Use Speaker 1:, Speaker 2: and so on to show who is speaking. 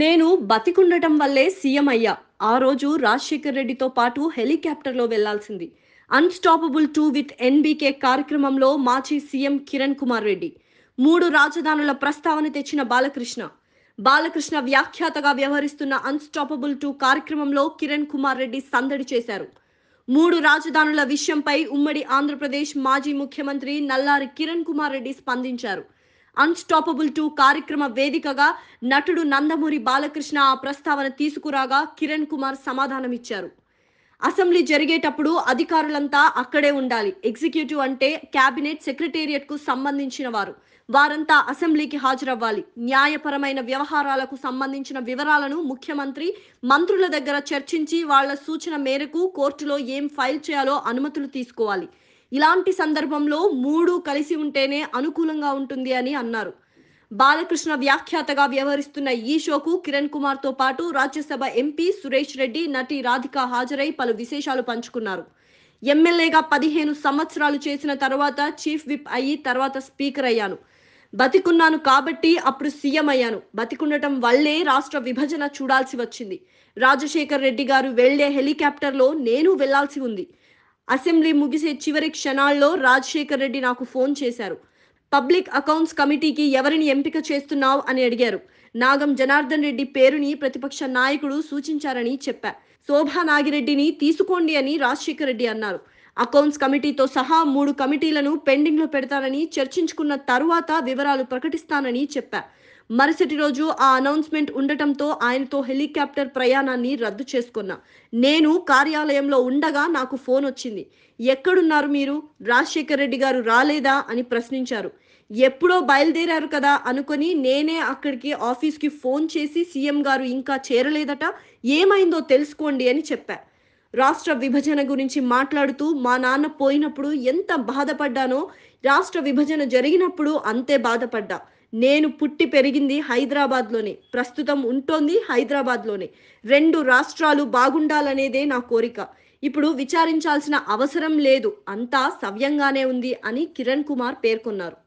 Speaker 1: నేను బతికుండటం వల్లే సీఎం అయ్యా ఆ రోజు రాజశేఖర్ రెడ్డితో పాటు హెలికాప్టర్లో వెళ్లాల్సింది అన్స్టాపబుల్ టూ విత్ ఎన్బీకే కార్యక్రమంలో మాజీ సీఎం కిరణ్ కుమార్ రెడ్డి మూడు రాజధానుల ప్రస్తావన తెచ్చిన బాలకృష్ణ బాలకృష్ణ వ్యాఖ్యాతగా వ్యవహరిస్తున్న అన్స్టాపబుల్ టూ కార్యక్రమంలో కిరణ్ కుమార్ రెడ్డి సందడి చేశారు మూడు రాజధానుల విషయంపై ఉమ్మడి ఆంధ్రప్రదేశ్ మాజీ ముఖ్యమంత్రి నల్లారి కిరణ్ కుమార్ రెడ్డి స్పందించారు అన్స్టాపబుల్ టూ కార్యక్రమ వేదికగా నటుడు నందమూరి బాలకృష్ణ ఆ ప్రస్తావన తీసుకురాగా కిరణ్ కుమార్ సమాధానమిచ్చారు అసెంబ్లీ జరిగేటప్పుడు అధికారులంతా అక్కడే ఉండాలి ఎగ్జిక్యూటివ్ అంటే కేబినెట్ సెక్రటేరియట్ కు సంబంధించిన వారు వారంతా అసెంబ్లీకి హాజరవ్వాలి న్యాయపరమైన వ్యవహారాలకు సంబంధించిన వివరాలను ముఖ్యమంత్రి మంత్రుల దగ్గర చర్చించి వాళ్ల సూచన మేరకు కోర్టులో ఏం ఫైల్ చేయాలో అనుమతులు తీసుకోవాలి ఇలాంటి సందర్భంలో మూడు కలిసి ఉంటేనే అనుకూలంగా ఉంటుంది అని అన్నారు బాలకృష్ణ వ్యాఖ్యాతగా వ్యవహరిస్తున్న ఈ షోకు కిరణ్ కుమార్ తో పాటు రాజ్యసభ ఎంపీ సురేష్ రెడ్డి నటి రాధిక హాజరై పలు విశేషాలు పంచుకున్నారు ఎమ్మెల్యేగా పదిహేను సంవత్సరాలు చేసిన తర్వాత చీఫ్ విప్ అయ్యి తర్వాత స్పీకర్ అయ్యాను బతికున్నాను కాబట్టి అప్పుడు సీఎం అయ్యాను బతికుండటం వల్లే రాష్ట్ర విభజన చూడాల్సి వచ్చింది రాజశేఖర్ రెడ్డి గారు వెళ్లే హెలికాప్టర్లో నేను వెళ్లాల్సి ఉంది అసెంబ్లీ ముగిసే చివరి క్షణాల్లో రాజశేఖర్ రెడ్డి నాకు ఫోన్ చేశారు పబ్లిక్ అకౌంట్స్ కమిటీకి ఎవరిని ఎంపిక చేస్తున్నావు అని అడిగారు నాగం జనార్దన్ రెడ్డి పేరుని ప్రతిపక్ష నాయకుడు సూచించారని చెప్పా శోభా నాగిరెడ్డిని తీసుకోండి అని రాజశేఖర్ రెడ్డి అన్నారు అకౌంట్స్ కమిటీతో సహా మూడు కమిటీలను పెండింగ్లో పెడతానని చర్చించుకున్న తరువాత వివరాలు ప్రకటిస్తానని చెప్పా మరుసటి రోజు ఆ అనౌన్స్మెంట్ ఉండటంతో ఆయనతో హెలికాప్టర్ ప్రయాణాన్ని రద్దు చేసుకున్నా నేను కార్యాలయంలో ఉండగా నాకు ఫోన్ వచ్చింది ఎక్కడున్నారు మీరు రాజశేఖర్ రెడ్డి గారు రాలేదా అని ప్రశ్నించారు ఎప్పుడో బయలుదేరారు కదా అనుకుని నేనే అక్కడికి ఆఫీస్కి ఫోన్ చేసి సీఎం గారు ఇంకా చేరలేదట ఏమైందో తెలుసుకోండి అని చెప్పా రాష్ట్ర విభజన గురించి మాట్లాడుతూ మా నాన్న పోయినప్పుడు ఎంత బాధపడ్డానో రాష్ట్ర విభజన జరిగినప్పుడు అంతే బాధపడ్డా నేను పుట్టి పెరిగింది హైదరాబాద్లోనే ప్రస్తుతం ఉంటోంది హైదరాబాద్లోనే రెండు రాష్ట్రాలు బాగుండాలనేదే నా కోరిక ఇప్పుడు విచారించాల్సిన అవసరం లేదు అంతా సవ్యంగానే ఉంది అని కిరణ్ కుమార్ పేర్కొన్నారు